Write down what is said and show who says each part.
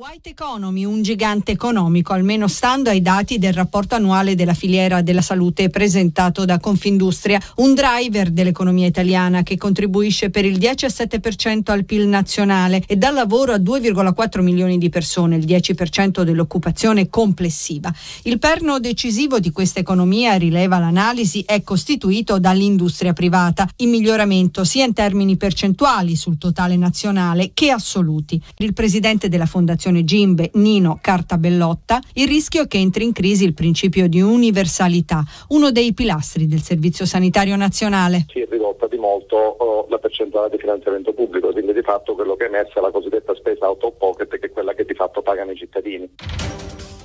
Speaker 1: White Economy, un gigante economico, almeno stando ai dati del rapporto annuale della filiera della salute presentato da Confindustria, un driver dell'economia italiana che contribuisce per il 17% al PIL nazionale e dà lavoro a 2,4 milioni di persone, il 10% dell'occupazione complessiva. Il perno decisivo di questa economia, rileva l'analisi, è costituito dall'industria privata, in miglioramento sia in termini percentuali sul totale nazionale che assoluti. Il presidente della Fondazione Fondazione Gimbe Nino Carta Bellotta, il rischio è che entri in crisi il principio di universalità, uno dei pilastri del Servizio Sanitario Nazionale.
Speaker 2: Si è ridotta di molto uh,
Speaker 3: la percentuale di finanziamento pubblico, quindi di fatto quello che è emersa è la cosiddetta spesa out of pocket, che è quella che di fatto pagano i cittadini.